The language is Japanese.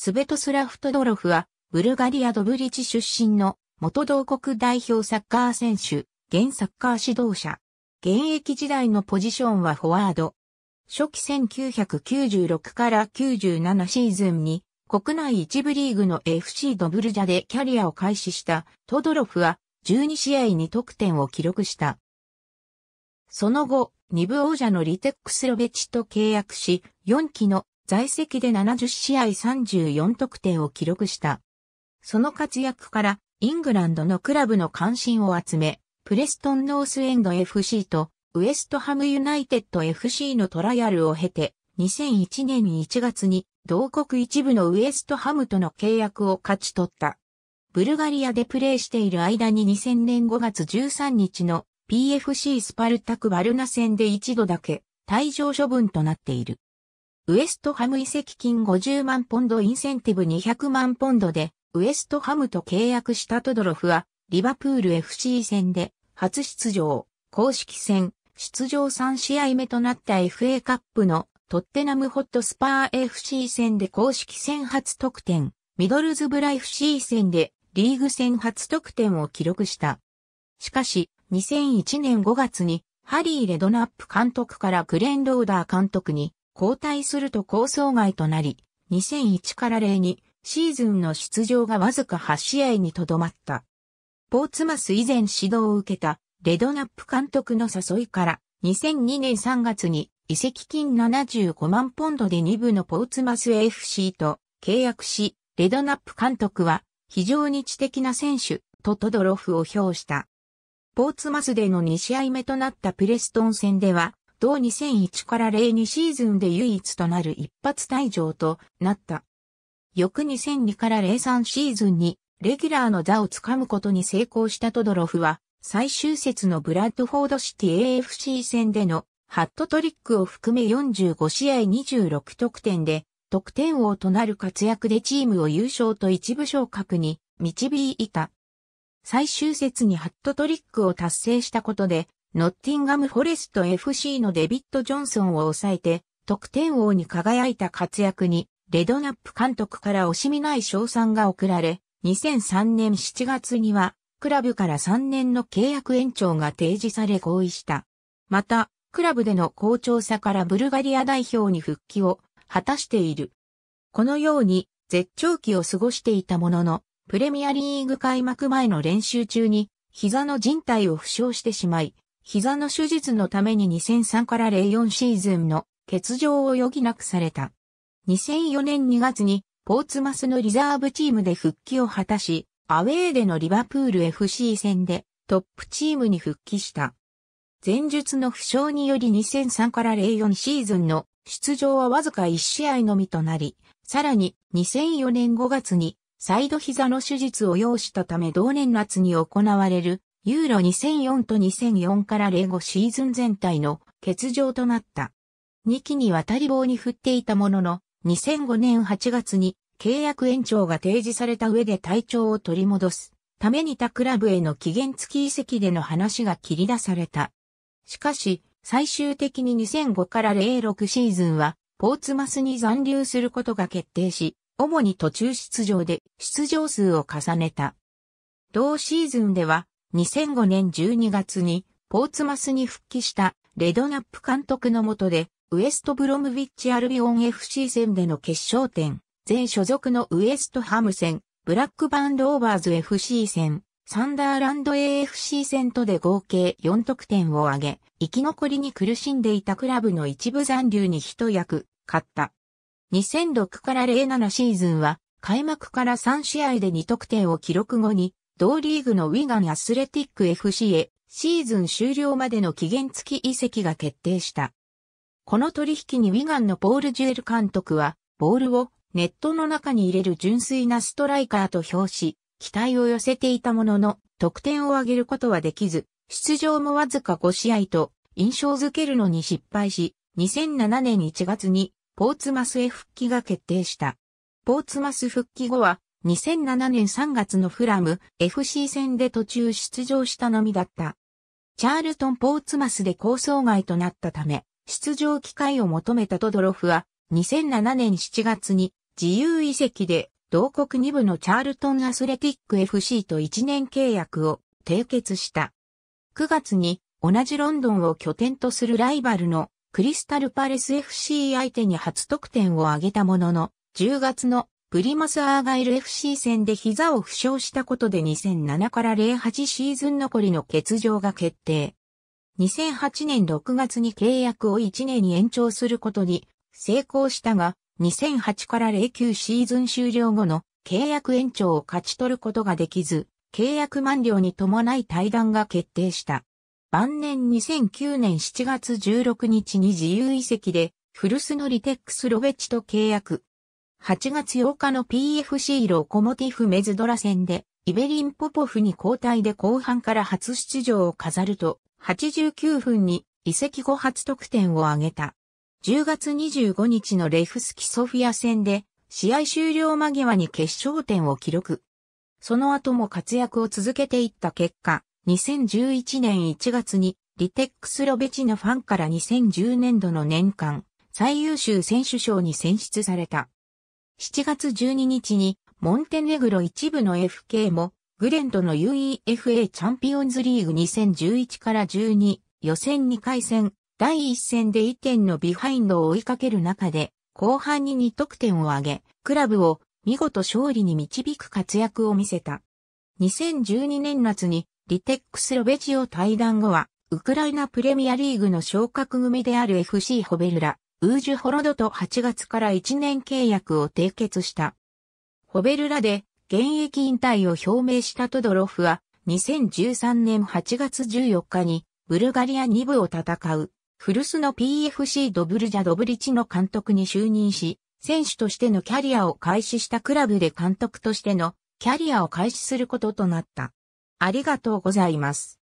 スベトスラフトドロフは、ブルガリア・ドブリチ出身の元同国代表サッカー選手、現サッカー指導者。現役時代のポジションはフォワード。初期1996から97シーズンに国内一部リーグの FC ドブルジャでキャリアを開始したトドロフは12試合に得点を記録した。その後、二部王者のリテックスロベチと契約し、4期の在籍で70試合34得点を記録した。その活躍からイングランドのクラブの関心を集め、プレストンノースエンド FC とウエストハムユナイテッド FC のトライアルを経て、2001年1月に同国一部のウエストハムとの契約を勝ち取った。ブルガリアでプレーしている間に2000年5月13日の PFC スパルタクバルナ戦で一度だけ退場処分となっている。ウエストハム移籍金50万ポンドインセンティブ200万ポンドで、ウエストハムと契約したトドロフは、リバプール FC 戦で、初出場、公式戦、出場3試合目となった FA カップのトッテナムホットスパー FC 戦で公式戦初得点、ミドルズブラ FC 戦でリーグ戦初得点を記録した。しかし、2001年5月に、ハリー・レドナップ監督からクレン・ローダー監督に、交代すると構想外となり、2001から0にシーズンの出場がわずか8試合にとどまった。ポーツマス以前指導を受けたレドナップ監督の誘いから2002年3月に移籍金75万ポンドで2部のポーツマス FC と契約し、レドナップ監督は非常に知的な選手とトドロフを評した。ポーツマスでの2試合目となったプレストン戦では同2001から02シーズンで唯一となる一発退場となった。翌2002から03シーズンにレギュラーの座をつかむことに成功したトドロフは最終節のブラッドフォードシティ AFC 戦でのハットトリックを含め45試合26得点で得点王となる活躍でチームを優勝と一部昇格に導いた。最終節にハットトリックを達成したことでノッティンガム・フォレスト FC のデビッド・ジョンソンを抑えて、得点王に輝いた活躍に、レドナップ監督から惜しみない賞賛が贈られ、2003年7月には、クラブから3年の契約延長が提示され合意した。また、クラブでの好調さからブルガリア代表に復帰を果たしている。このように、絶頂期を過ごしていたものの、プレミアリーグ開幕前の練習中に、膝の靭帯を負傷してしまい、膝の手術のために2003から04シーズンの欠場を余儀なくされた。2004年2月にポーツマスのリザーブチームで復帰を果たし、アウェーでのリバプール FC 戦でトップチームに復帰した。前述の負傷により2003から04シーズンの出場はわずか1試合のみとなり、さらに2004年5月にサイド膝の手術を要したため同年夏に行われるユーロ2004と2004から05シーズン全体の欠場となった。2期にわたり棒に振っていたものの、2005年8月に契約延長が提示された上で体調を取り戻すために他クラブへの期限付き移籍での話が切り出された。しかし、最終的に2005から06シーズンは、ポーツマスに残留することが決定し、主に途中出場で出場数を重ねた。同シーズンでは2005年12月にポーツマスに復帰したレドナップ監督の下で、ウエストブロムビッチアルビオン FC 戦での決勝点、全所属のウエストハム戦、ブラックバンドオーバーズ FC 戦、サンダーランド AFC 戦とで合計4得点を挙げ、生き残りに苦しんでいたクラブの一部残留に一役、勝った。2006から07シーズンは、開幕から3試合で2得点を記録後に、同リーグのウィガンアスレティック FC へシーズン終了までの期限付き移籍が決定した。この取引にウィガンのポール・ジュエル監督は、ボールをネットの中に入れる純粋なストライカーと表し、期待を寄せていたものの、得点を上げることはできず、出場もわずか5試合と印象づけるのに失敗し、2007年1月にポーツマスへ復帰が決定した。ポーツマス復帰後は2007年3月のフラム FC 戦で途中出場したのみだった。チャールトン・ポーツマスで構想外となったため、出場機会を求めたトドロフは、2007年7月に自由移籍で同国2部のチャールトン・アスレティック FC と1年契約を締結した。9月に同じロンドンを拠点とするライバルのクリスタルパレス FC 相手に初得点を挙げたものの、10月のプリマスアーガイル FC 戦で膝を負傷したことで2007から08シーズン残りの欠場が決定。2008年6月に契約を1年に延長することに成功したが、2008から09シーズン終了後の契約延長を勝ち取ることができず、契約満了に伴い退団が決定した。晩年2009年7月16日に自由移籍で、フルスノリテックスロベチと契約。8月8日の PFC ロコモティフメズドラ戦で、イベリン・ポポフに交代で後半から初出場を飾ると、89分に移籍後初得点を挙げた。10月25日のレフスキソフィア戦で、試合終了間際に決勝点を記録。その後も活躍を続けていった結果、2011年1月にリテックスロベチのファンから2010年度の年間最優秀選手賞に選出された。7月12日に、モンテネグロ一部の FK も、グレントの UEFA チャンピオンズリーグ2011から12予選2回戦、第1戦で1点のビハインドを追いかける中で、後半に2得点を挙げ、クラブを見事勝利に導く活躍を見せた。2012年夏にリテックスロベジオ対談後は、ウクライナプレミアリーグの昇格組である FC ホベルラ、ウージュホロドと8月から1年契約を締結した。ホベルラで現役引退を表明したトドロフは2013年8月14日にブルガリア2部を戦う古巣の PFC ドブルジャ・ドブリチの監督に就任し、選手としてのキャリアを開始したクラブで監督としてのキャリアを開始することとなった。ありがとうございます。